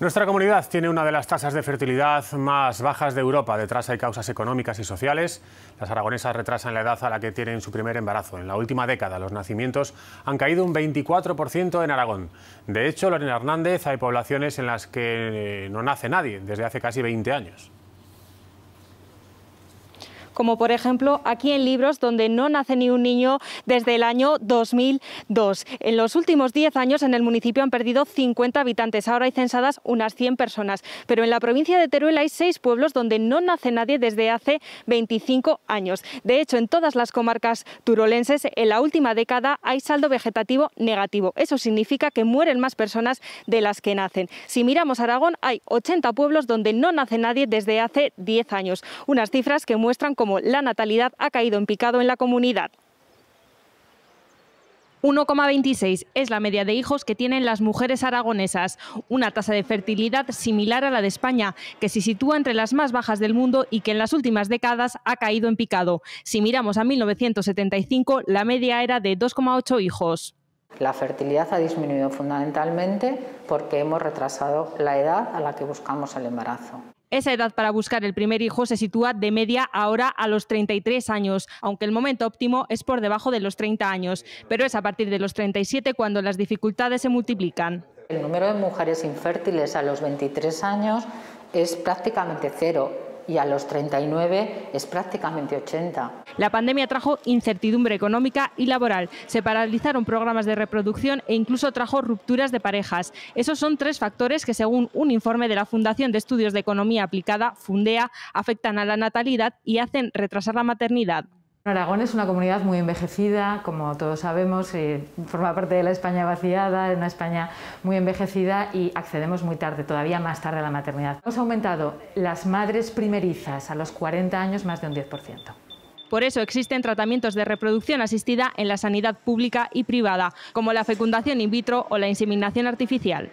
Nuestra comunidad tiene una de las tasas de fertilidad más bajas de Europa. Detrás hay causas económicas y sociales. Las aragonesas retrasan la edad a la que tienen su primer embarazo. En la última década los nacimientos han caído un 24% en Aragón. De hecho, Lorena Hernández, hay poblaciones en las que eh, no nace nadie desde hace casi 20 años como por ejemplo aquí en Libros, donde no nace ni un niño desde el año 2002. En los últimos 10 años en el municipio han perdido 50 habitantes, ahora hay censadas unas 100 personas, pero en la provincia de Teruel hay 6 pueblos donde no nace nadie desde hace 25 años. De hecho, en todas las comarcas turolenses en la última década hay saldo vegetativo negativo. Eso significa que mueren más personas de las que nacen. Si miramos Aragón, hay 80 pueblos donde no nace nadie desde hace 10 años, unas cifras que muestran cómo la natalidad ha caído en picado en la comunidad. 1,26 es la media de hijos que tienen las mujeres aragonesas, una tasa de fertilidad similar a la de España, que se sitúa entre las más bajas del mundo y que en las últimas décadas ha caído en picado. Si miramos a 1975, la media era de 2,8 hijos. La fertilidad ha disminuido fundamentalmente porque hemos retrasado la edad a la que buscamos el embarazo. Esa edad para buscar el primer hijo se sitúa de media ahora a los 33 años, aunque el momento óptimo es por debajo de los 30 años, pero es a partir de los 37 cuando las dificultades se multiplican. El número de mujeres infértiles a los 23 años es prácticamente cero y a los 39 es prácticamente 80. La pandemia trajo incertidumbre económica y laboral. Se paralizaron programas de reproducción e incluso trajo rupturas de parejas. Esos son tres factores que, según un informe de la Fundación de Estudios de Economía Aplicada, Fundea, afectan a la natalidad y hacen retrasar la maternidad. Aragón es una comunidad muy envejecida, como todos sabemos, eh, forma parte de la España vaciada, una España muy envejecida y accedemos muy tarde, todavía más tarde a la maternidad. Hemos aumentado las madres primerizas a los 40 años más de un 10%. Por eso existen tratamientos de reproducción asistida en la sanidad pública y privada, como la fecundación in vitro o la inseminación artificial.